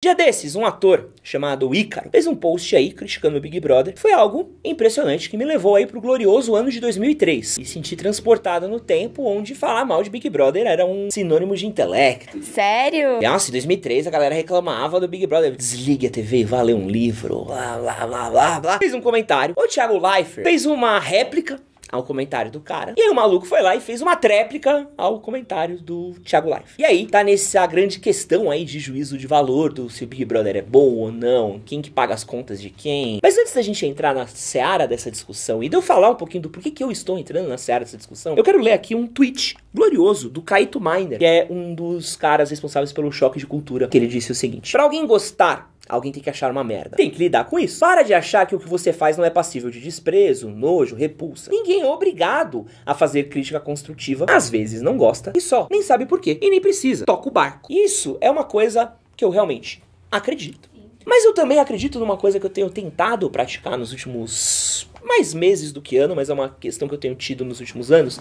Dia desses, um ator chamado Ícaro fez um post aí criticando o Big Brother. Foi algo impressionante que me levou aí pro glorioso ano de 2003 e senti transportado no tempo onde falar mal de Big Brother era um sinônimo de intelecto. Sério? Nossa, em 2003 a galera reclamava do Big Brother. Desligue a TV, vá ler um livro, blá blá blá blá blá. Fez um comentário. O Thiago Leifert fez uma réplica ao comentário do cara. E aí o maluco foi lá e fez uma tréplica ao comentário do Thiago Life. E aí tá nessa grande questão aí de juízo de valor do se o Big Brother é bom ou não, quem que paga as contas de quem. Mas antes da gente entrar na seara dessa discussão e de eu falar um pouquinho do porquê que eu estou entrando na seara dessa discussão, eu quero ler aqui um tweet glorioso do Kaito Miner, que é um dos caras responsáveis pelo choque de cultura, que ele disse o seguinte: "Para alguém gostar Alguém tem que achar uma merda. Tem que lidar com isso. Para de achar que o que você faz não é passível de desprezo, nojo, repulsa. Ninguém é obrigado a fazer crítica construtiva. Às vezes não gosta e só. Nem sabe por quê. E nem precisa. Toca o barco. Isso é uma coisa que eu realmente acredito. Mas eu também acredito numa coisa que eu tenho tentado praticar nos últimos mais meses do que ano, mas é uma questão que eu tenho tido nos últimos anos,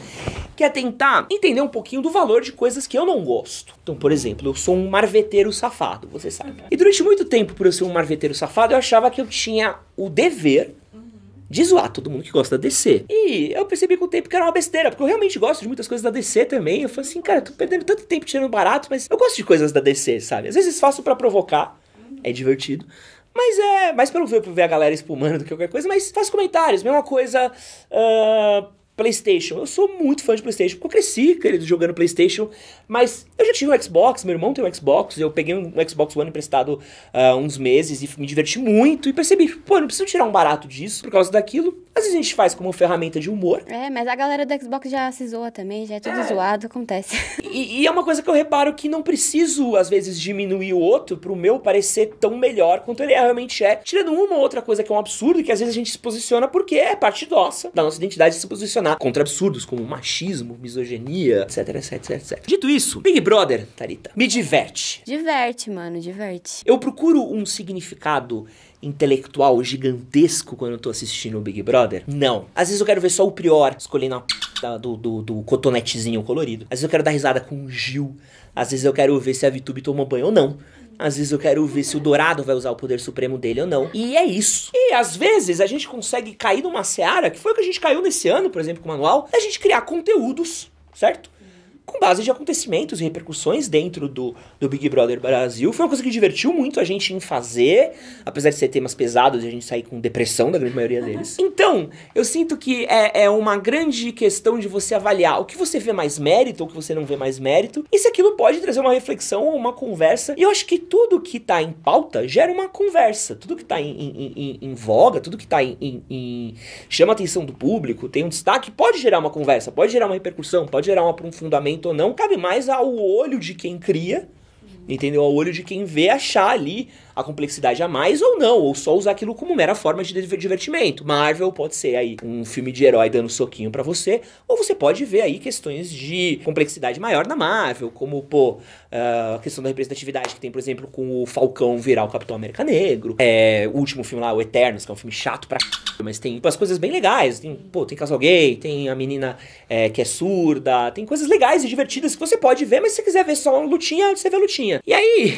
que é tentar entender um pouquinho do valor de coisas que eu não gosto. Então, por exemplo, eu sou um marveteiro safado, você sabe. Uhum. E durante muito tempo, por eu ser um marveteiro safado, eu achava que eu tinha o dever uhum. de zoar todo mundo que gosta da DC. E eu percebi com o tempo que era uma besteira, porque eu realmente gosto de muitas coisas da DC também. Eu falei assim, cara, tô perdendo tanto tempo tirando barato, mas eu gosto de coisas da DC, sabe? Às vezes faço para provocar, uhum. é divertido. Mas é, mais pelo ver, ver a galera espumando do que qualquer coisa, mas faz comentários. Mesma coisa. Uh, PlayStation. Eu sou muito fã de PlayStation, porque eu cresci, querido, jogando PlayStation. Mas eu já tinha um Xbox, meu irmão tem um Xbox. Eu peguei um Xbox One emprestado uh, uns meses e me diverti muito. E percebi, pô, eu não preciso tirar um barato disso por causa daquilo. Às vezes a gente faz como ferramenta de humor. É, mas a galera do Xbox já se zoa também, já é tudo é. zoado, acontece. E, e, é uma coisa que eu reparo que não preciso, às vezes, diminuir o outro pro meu parecer tão melhor quanto ele é, realmente é. Tirando uma ou outra coisa que é um absurdo, que às vezes a gente se posiciona porque é parte nossa, da nossa identidade se posicionar posicionar contra absurdos como machismo, misoginia, etc, etc, etc, etc. Dito isso, Big Brother, Tarita, me diverte. Diverte, mano, diverte. Eu procuro um significado intelectual gigantesco quando eu tô assistindo o Big Brother? Não. Às vezes eu quero ver só o prior escolhendo a da, do, do, do, cotonetezinho colorido. Às vezes eu quero dar risada com o Gil. Às vezes eu quero ver se a Vitube tomou banho ou não. Às vezes eu quero ver se o Dourado vai usar o poder supremo dele ou não. E é isso. E às vezes a gente consegue cair numa seara, que foi o que a gente caiu nesse ano, por exemplo, com o manual, da gente criar conteúdos, certo? com base de acontecimentos e repercussões dentro do, do Big Brother Brasil. Foi uma coisa que divertiu muito a gente em fazer, apesar de ser temas pesados e a gente sair com depressão da grande maioria uhum. deles. Então, eu sinto que é, é uma grande questão de você avaliar o que você vê mais mérito ou o que você não vê mais mérito e se aquilo pode trazer uma reflexão ou uma conversa. E eu acho que tudo que tá em pauta gera uma conversa. Tudo que tá em, em, em, em voga, tudo que tá em, chama a atenção do público, tem um destaque, pode gerar uma conversa, pode gerar uma repercussão, pode gerar um aprofundamento talento ou não, cabe mais ao olho de quem cria, entendeu? Ao olho de quem vê achar ali a complexidade a mais ou não, ou só usar aquilo como mera forma de divertimento. Marvel pode ser aí um filme de herói dando soquinho para você, ou você pode ver aí questões de complexidade maior na Marvel, como, pô, ah, a questão da representatividade que tem, por exemplo, com o Falcão virar o Capitão América Negro, é, o último filme lá, o Eternos, que é um filme chato pra mas tem umas tipo, coisas bem legais. Tem, pô, tem casal gay, tem a menina é, que é surda, tem coisas legais e divertidas que você pode ver, mas se você quiser ver só uma lutinha, você vê a lutinha. E aí,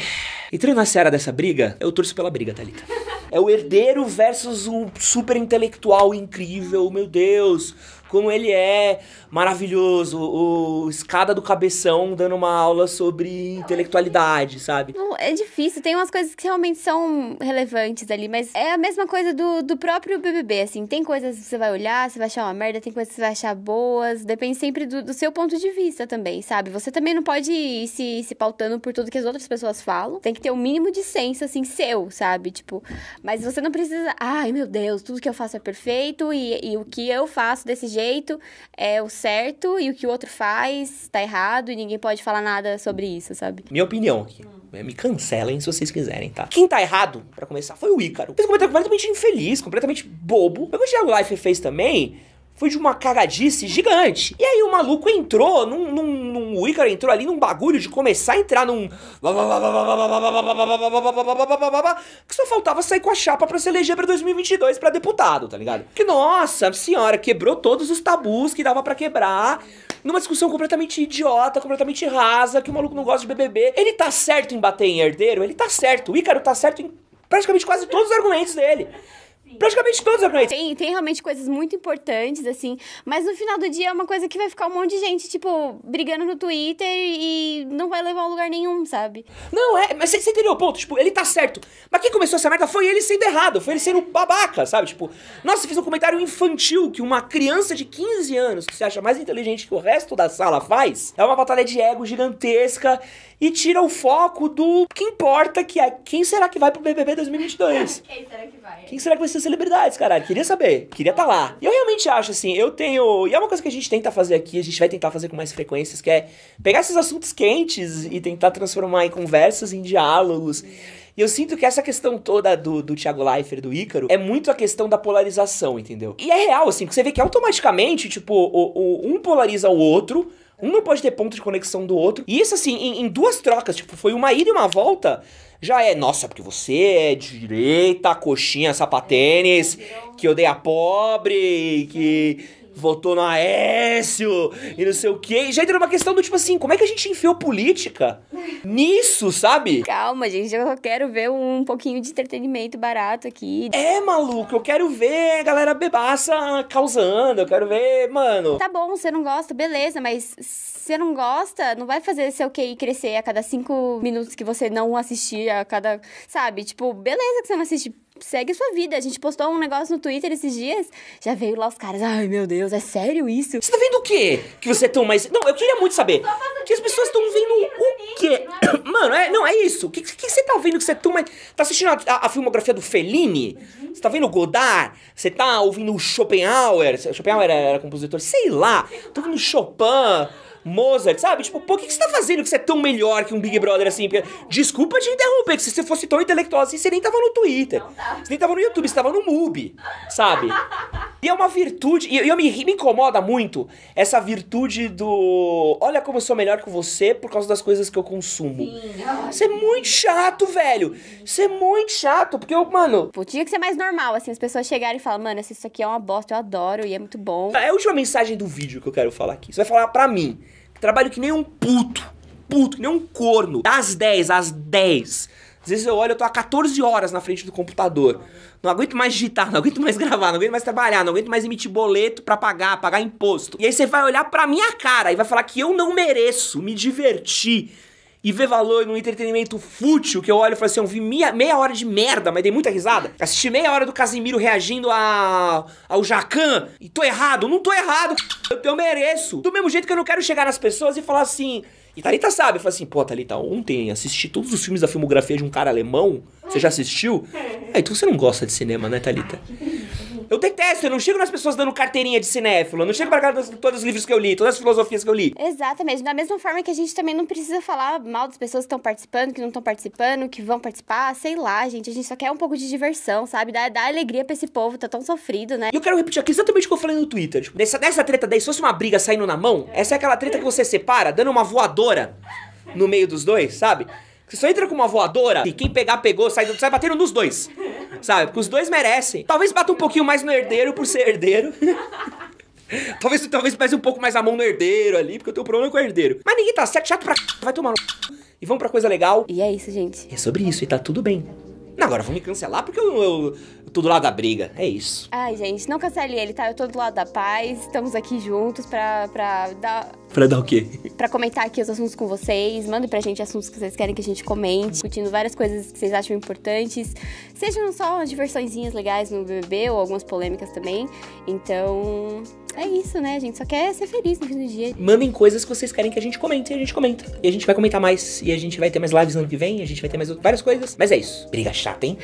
entrando na seara dessa briga, eu torço pela briga, Thalita. É o herdeiro versus o super intelectual incrível, meu Deus como ele é maravilhoso, o escada do cabeção dando uma aula sobre intelectualidade, sabe? Não, é difícil, tem umas coisas que realmente são relevantes ali, mas é a mesma coisa do, do próprio BBB, assim, tem coisas que você vai olhar, você vai achar uma merda, tem coisas que você vai achar boas, depende sempre do, do seu ponto de vista também, sabe? Você também não pode ir se, se pautando por tudo que as outras pessoas falam, tem que ter o um mínimo de senso, assim, seu, sabe? Tipo, mas você não precisa, ai meu Deus, tudo que eu faço é perfeito e, e o que eu faço desse jeito jeito é o certo e o que o outro faz tá errado e ninguém pode falar nada sobre isso, sabe? Minha opinião aqui. É, me cancelem se vocês quiserem, tá? Quem tá errado, para começar, foi o Ícaro. Fez um comentário completamente infeliz, completamente bobo. Mas o Thiago Life fez também foi de uma cagadice gigante. E aí o maluco entrou num, num, o Ícaro entrou ali num bagulho de começar a entrar num. que só faltava sair com a chapa pra se eleger pra 2022 pra deputado, tá ligado? Que nossa senhora, quebrou todos os tabus que dava para quebrar numa discussão completamente idiota, completamente rasa, que o maluco não gosta de BBB. Ele tá certo em bater em herdeiro? Ele tá certo. O Ícaro tá certo em praticamente quase todos os argumentos dele. Sim. Praticamente todos eu conheço. Tem, tem realmente coisas muito importantes, assim. Mas no final do dia é uma coisa que vai ficar um monte de gente, tipo, brigando no Twitter e não vai levar a lugar nenhum, sabe? Não, é. Mas você, entendeu o ponto? Tipo, ele tá certo. Mas quem começou essa merda foi ele sendo errado. Foi ele sendo babaca, sabe? Tipo, nossa, fez um comentário infantil que uma criança de 15 anos que se acha mais inteligente que o resto da sala faz. É uma batalha de ego gigantesca e tira o foco do que importa, que é quem será que vai pro BBB 2022? quem será que vai? Quem será que vai ser essas celebridades, caralho. Queria saber, queria estar tá lá. E eu realmente acho, assim, eu tenho. E é uma coisa que a gente tenta fazer aqui, a gente vai tentar fazer com mais frequências, que é pegar esses assuntos quentes e tentar transformar em conversas, em diálogos. E eu sinto que essa questão toda do, do Thiago Leifert, do Ícaro, é muito a questão da polarização, entendeu? E é real, assim, porque você vê que automaticamente, tipo, o, o um polariza o outro, um não pode ter ponto de conexão do outro. E isso, assim, em, em duas trocas, tipo, foi uma ida e uma volta já é, nossa, porque você é direita, coxinha, sapatênis, é, que odeia pobre, que votou no Aécio e não sei o quê. E já entra numa questão do tipo assim, como é que a gente enfiou política nisso, sabe? Calma, gente, eu quero ver um pouquinho de entretenimento barato aqui. É, maluco, eu quero ver a galera bebaça causando, eu quero ver, mano. Tá bom, você não gosta, beleza, mas você não gosta, não vai fazer seu QI crescer a cada cinco minutos que você não assistir, a cada. Sabe? Tipo, beleza que você não assiste segue sua vida. A gente postou um negócio no Twitter esses dias, já veio lá os caras, ai meu Deus, é sério isso? Você tá vendo o quê? Que você é tão mais... Não, eu queria muito saber. Que as pessoas estão vendo o quê? É? Mano, é, não, é isso. O que, que você tá vendo que você é tão mais... Tá assistindo a, a, a filmografia do Fellini? Uhum. Você tá vendo o Godard? Você tá ouvindo o Schopenhauer? Schopenhauer era, era compositor? Sei lá. Tô ouvindo Chopin... Mozart, sabe? Tipo, por que, que você tá fazendo que você é tão melhor que um Big Brother assim? Desculpa te interromper, que se você fosse tão intelectual assim, você nem tava no Twitter. Você nem tava no YouTube, você tava no MUBI, sabe? E é uma virtude, e eu, me, me incomoda muito essa virtude do. Olha como eu sou melhor que você por causa das coisas que eu consumo. Isso é muito chato, velho. Isso é muito chato, porque eu, mano. Pô, tinha que ser mais normal, assim, as pessoas chegarem e falarem, mano, isso aqui é uma bosta, eu adoro e é muito bom. É a última mensagem do vídeo que eu quero falar aqui. Você vai falar pra mim, trabalho que nem um puto, puto, que nem um corno, das 10 às 10 às vezes eu olho, eu tô há 14 horas na frente do computador. Não aguento mais digitar, não aguento mais gravar, não aguento mais trabalhar, não aguento mais emitir boleto para pagar, pagar imposto. E aí você vai olhar pra minha cara e vai falar que eu não mereço me divertir e ver valor num entretenimento fútil que eu olho e falo assim, eu vi meia, meia hora de merda, mas dei muita risada. Assisti meia hora do Casimiro reagindo a, ao Jacan e tô errado. Não tô errado, eu, eu mereço. Do mesmo jeito que eu não quero chegar nas pessoas e falar assim, e Thalita sabe, fala assim, pô, Thalita, ontem assisti todos os filmes da filmografia de um cara alemão, você já assistiu? É, é então você não gosta de cinema, né, Thalita? Eu detesto, eu não chego nas pessoas dando carteirinha de cinéfilo, eu não chego pra cara das, todos os livros que eu li, todas as filosofias que eu li. Exatamente, da mesma forma que a gente também não precisa falar mal das pessoas que estão participando, que não estão participando, que vão participar, sei lá, gente, a gente só quer um pouco de diversão, sabe? Dá, alegria pra esse povo, tá tão sofrido, né? E eu quero repetir aqui exatamente o que eu falei no Twitter, tipo, dessa, dessa treta daí, se fosse uma briga saindo na mão, essa é aquela treta que você separa, dando uma voadora no meio dos dois, sabe? Você só entra com uma voadora e quem pegar, pegou, sai, sai batendo nos dois. Sabe? Porque os dois merecem. Talvez bata um pouquinho mais no herdeiro por ser herdeiro. talvez, talvez pese um pouco mais a mão no herdeiro ali, porque eu tenho um problema com o herdeiro. Mas ninguém tá certo, chato pra c... Vai tomar no c... E vamos pra coisa legal. E é isso, gente. é sobre isso, e tá tudo bem. Não, agora vou me cancelar porque eu, eu, eu tô do lado da briga. É isso. Ai, gente, não cancele ele, tá? Eu tô do lado da paz, estamos aqui juntos pra, pra dar. Pra dar o quê? Pra comentar aqui os assuntos com vocês. Mandem pra gente assuntos que vocês querem que a gente comente, discutindo várias coisas que vocês acham importantes. Sejam só diversõezinhas legais no BBB ou algumas polêmicas também. Então, é isso, né, gente? Só quer ser feliz no fim do dia. Mandem coisas que vocês querem que a gente comente e a gente comenta. E a gente vai comentar mais. E a gente vai ter mais lives ano que vem. A gente vai ter mais várias coisas. Mas é isso. Briga chata, hein?